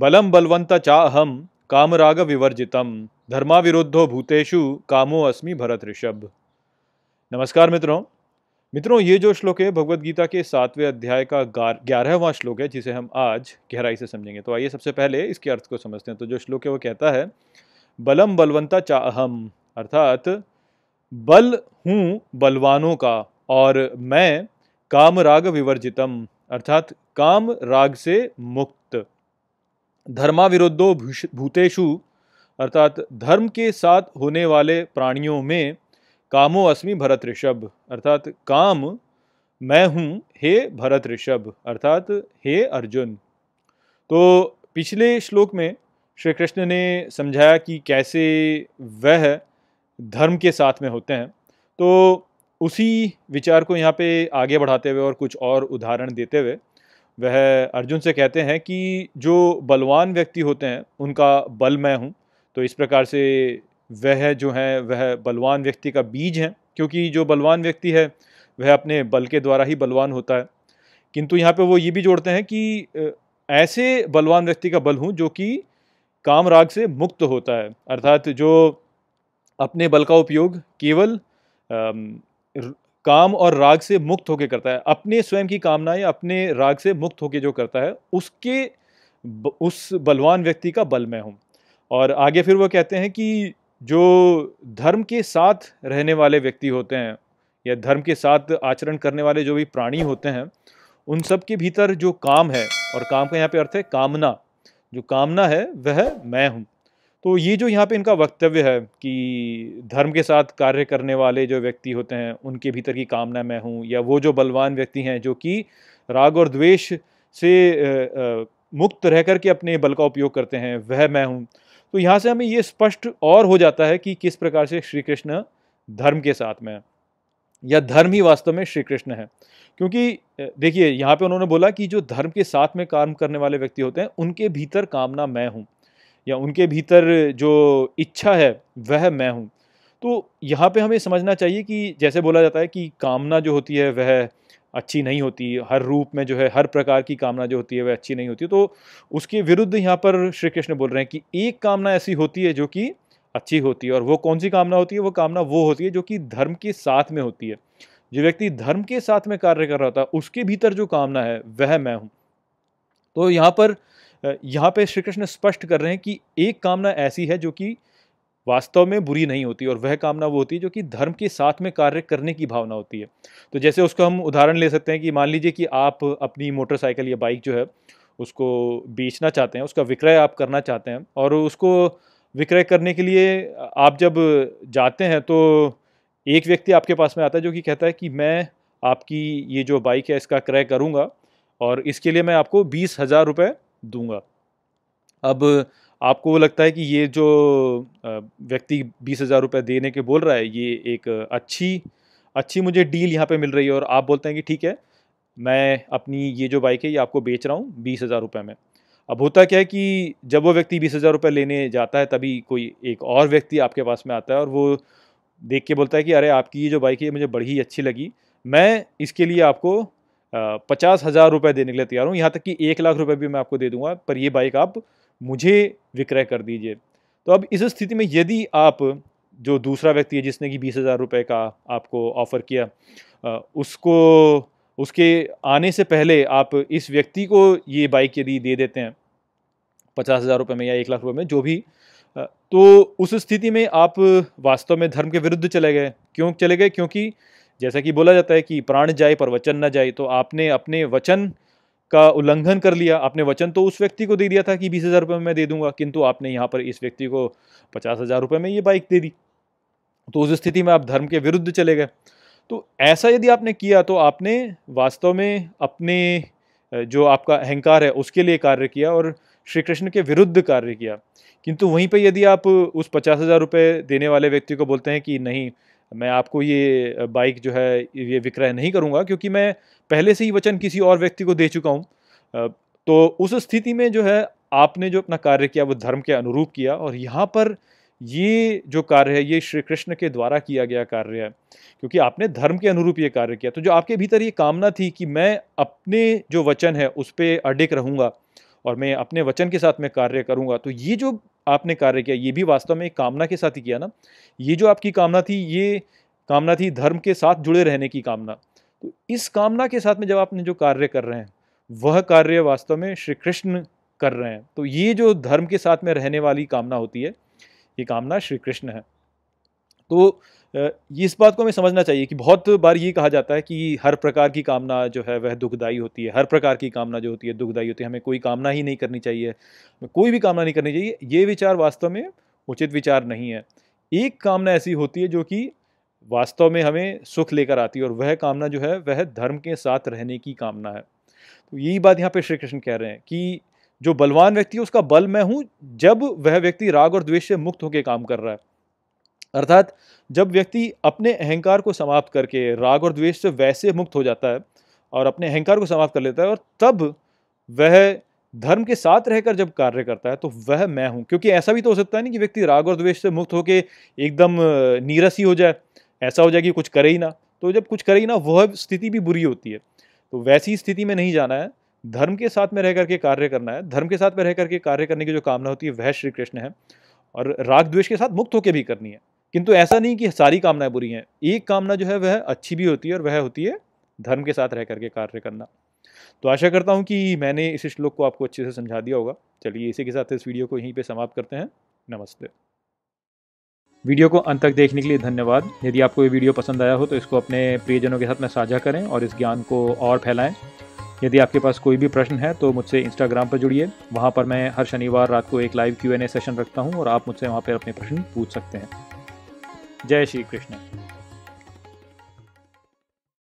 बलम बलवंत चाहम कामराग विवर्जितम धर्मा विरोधो भूतेषु कामो अस्मि भरत ऋषभ नमस्कार मित्रों मित्रों ये जो श्लोक है भगवत गीता के सातवें अध्याय का ग्यारहवां श्लोक है जिसे हम आज गहराई से समझेंगे तो आइए सबसे पहले इसके अर्थ को समझते हैं तो जो श्लोक है वो कहता है बलम बलवंता चाहम अर्थात बल हूँ बलवानों का और मैं कामराग विवर्जितम अर्थात काम राग से मुक्त धर्माविरुद्धो भूतेषु अर्थात धर्म के साथ होने वाले प्राणियों में कामो अस्मि भरत ऋषभ अर्थात काम मैं हूँ हे भरत ऋषभ अर्थात हे अर्जुन तो पिछले श्लोक में श्री कृष्ण ने समझाया कि कैसे वह धर्म के साथ में होते हैं तो उसी विचार को यहाँ पे आगे बढ़ाते हुए और कुछ और उदाहरण देते हुए वह अर्जुन से कहते हैं कि जो बलवान व्यक्ति होते हैं उनका बल मैं हूँ तो इस प्रकार से वह जो है वह बलवान व्यक्ति का बीज है क्योंकि जो बलवान व्यक्ति है वह अपने बल के द्वारा ही बलवान होता है किंतु यहाँ पे वो ये भी जोड़ते हैं कि ऐसे बलवान व्यक्ति का बल हूँ जो कि काम राग से मुक्त होता है अर्थात जो अपने बल का उपयोग केवल काम और राग से मुक्त होकर करता है अपने स्वयं की कामनाएं अपने राग से मुक्त होकर जो करता है उसके उस बलवान व्यक्ति का बल मैं हूँ और आगे फिर वो कहते हैं कि जो धर्म के साथ रहने वाले व्यक्ति होते हैं या धर्म के साथ आचरण करने वाले जो भी प्राणी होते हैं उन सब के भीतर जो काम है और काम का यहाँ पे अर्थ है कामना जो कामना है वह मैं हूँ तो ये जो यहाँ पे इनका वक्तव्य है कि धर्म के साथ कार्य करने वाले जो व्यक्ति होते हैं उनके भीतर की कामना मैं हूँ या वो जो बलवान व्यक्ति हैं जो कि राग और द्वेष से मुक्त रह करके अपने बल का उपयोग करते हैं वह मैं हूँ तो यहाँ से हमें ये स्पष्ट और हो जाता है कि किस प्रकार से श्री कृष्ण धर्म के साथ में या धर्म ही वास्तव में श्री कृष्ण है क्योंकि देखिए यहाँ पे उन्होंने बोला कि जो धर्म के साथ में काम करने वाले व्यक्ति होते हैं उनके भीतर कामना मैं हूँ या उनके भीतर जो इच्छा है वह मैं हूँ तो यहाँ पे हमें समझना चाहिए कि जैसे बोला जाता है कि कामना जो होती है वह अच्छी नहीं होती हर रूप में जो है हर प्रकार की कामना जो होती है वह अच्छी नहीं होती तो उसके विरुद्ध यहाँ पर श्री कृष्ण बोल रहे हैं कि एक कामना ऐसी होती है जो कि अच्छी होती है और वो कौन सी कामना होती है वो कामना वो होती है जो कि धर्म के साथ में होती है जो व्यक्ति धर्म के साथ में कार्य कर रहा था उसके भीतर जो कामना है वह मैं हूँ तो यहाँ पर यहाँ पे श्री कृष्ण स्पष्ट कर रहे हैं कि एक कामना ऐसी है जो कि वास्तव में बुरी नहीं होती और वह कामना वो होती है जो कि धर्म के साथ में कार्य करने की भावना होती है तो जैसे उसको हम उदाहरण ले सकते हैं कि मान लीजिए कि आप अपनी मोटरसाइकिल या बाइक जो है उसको बेचना चाहते हैं उसका विक्रय आप करना चाहते हैं और उसको विक्रय करने के लिए आप जब जाते हैं तो एक व्यक्ति आपके पास में आता है जो कि कहता है कि मैं आपकी ये जो बाइक है इसका क्रय करूँगा और इसके लिए मैं आपको बीस हज़ार रुपये दूंगा अब आपको वो लगता है कि ये जो व्यक्ति बीस हज़ार रुपये देने के बोल रहा है ये एक अच्छी अच्छी मुझे डील यहाँ पे मिल रही है और आप बोलते हैं कि ठीक है मैं अपनी ये जो बाइक है ये आपको बेच रहा हूँ बीस हज़ार रुपये में अब होता क्या है कि जब वो व्यक्ति बीस हज़ार रुपये लेने जाता है तभी कोई एक और व्यक्ति आपके पास में आता है और वो देख के बोलता है कि अरे आपकी ये जो बाइक है मुझे बड़ी ही अच्छी लगी मैं इसके लिए आपको पचास हज़ार रुपये देने के लिए तैयार हूँ यहाँ तक कि एक लाख रुपये भी मैं आपको दे दूँगा पर ये बाइक आप मुझे विक्रय कर दीजिए तो अब इस स्थिति में यदि आप जो दूसरा व्यक्ति है जिसने कि बीस हज़ार रुपये का आपको ऑफ़र किया उसको उसके आने से पहले आप इस व्यक्ति को ये बाइक यदि दे देते हैं पचास हज़ार रुपये में या एक लाख रुपये में जो भी तो उस स्थिति में आप वास्तव में धर्म के विरुद्ध चले गए क्यों चले गए क्योंकि जैसा कि बोला जाता है कि प्राण जाए पर वचन न जाए तो आपने अपने वचन का उल्लंघन कर लिया आपने वचन तो उस व्यक्ति को दे दिया था कि बीस हज़ार रुपये में दे दूंगा किंतु आपने यहाँ पर इस व्यक्ति को पचास हज़ार रुपये में ये बाइक दे दी तो उस स्थिति में आप धर्म के विरुद्ध चले गए तो ऐसा यदि आपने किया तो आपने वास्तव में अपने जो आपका अहंकार है उसके लिए कार्य किया और श्री कृष्ण के विरुद्ध कार्य किया किंतु वहीं पर यदि आप उस पचास हज़ार रुपये देने वाले व्यक्ति को बोलते हैं कि नहीं मैं आपको ये बाइक जो है ये विक्रय नहीं करूँगा क्योंकि मैं पहले से ही वचन किसी और व्यक्ति को दे चुका हूँ तो उस स्थिति में जो है आपने जो अपना कार्य किया वो धर्म के अनुरूप किया और यहाँ पर ये जो कार्य है ये श्री कृष्ण के द्वारा किया गया कार्य है क्योंकि आपने धर्म के अनुरूप ये कार्य किया तो जो आपके भीतर ये कामना थी कि मैं अपने जो वचन है उस पर अडिक रहूँगा और मैं अपने वचन के साथ मैं कार्य करूँगा तो ये जो आपने कार्य किया ये भी वास्तव में एक कामना के साथ ही किया ना ये जो आपकी कामना थी ये कामना थी धर्म के साथ जुड़े रहने की कामना तो इस कामना के साथ में जब आपने जो कार्य कर रहे हैं वह कार्य वास्तव में श्री कृष्ण कर रहे हैं तो ये जो धर्म के साथ में रहने वाली कामना होती है ये कामना श्री कृष्ण है तो इस बात को हमें समझना चाहिए कि बहुत बार ये कहा जाता है कि हर प्रकार की कामना जो है वह दुखदाई होती है हर प्रकार की कामना जो होती है दुखदाई होती है हमें कोई कामना ही नहीं करनी चाहिए कोई भी कामना नहीं करनी चाहिए ये विचार वास्तव में उचित विचार नहीं है एक कामना ऐसी होती है जो कि वास्तव में हमें सुख लेकर आती है और वह कामना जो है वह धर्म के साथ रहने की कामना है तो यही बात यहाँ पर श्री कृष्ण कह रहे हैं कि जो बलवान व्यक्ति है उसका बल मैं हूँ जब वह व्यक्ति राग और द्वेष से मुक्त होकर काम कर रहा है अर्थात जब व्यक्ति अपने अहंकार को समाप्त करके राग और द्वेष से वैसे मुक्त हो जाता है और अपने अहंकार को समाप्त कर लेता है और तब वह धर्म के साथ रहकर जब कार्य करता है तो वह मैं हूँ क्योंकि ऐसा भी तो हो सकता है ना कि व्यक्ति राग और द्वेष से मुक्त होकर एकदम नीरस ही हो जाए ऐसा हो जाए कि कुछ करे ही ना तो जब कुछ करे ही ना वह स्थिति भी बुरी होती है तो वैसी स्थिति में नहीं जाना है धर्म के साथ में रह करके कार्य करना है धर्म के साथ में रह करके कार्य करने की जो कामना होती है वह श्री कृष्ण है और राग द्वेष के साथ मुक्त होकर भी करनी है किंतु ऐसा नहीं कि सारी कामनाएं बुरी हैं एक कामना जो है वह अच्छी भी होती है और वह होती है धर्म के साथ रह करके कार्य करना तो आशा करता हूँ कि मैंने इस श्लोक को आपको अच्छे से समझा दिया होगा चलिए इसी के साथ इस वीडियो को यहीं पर समाप्त करते हैं नमस्ते वीडियो को अंत तक देखने के लिए धन्यवाद यदि आपको ये वीडियो पसंद आया हो तो इसको अपने प्रियजनों के साथ में साझा करें और इस ज्ञान को और फैलाएं यदि आपके पास कोई भी प्रश्न है तो मुझसे इंस्टाग्राम पर जुड़िए वहाँ पर मैं हर शनिवार रात को एक live Q N A session रखता हूँ और आप मुझसे वहाँ पर अपने प्रश्न पूछ सकते हैं जय श्री कृष्ण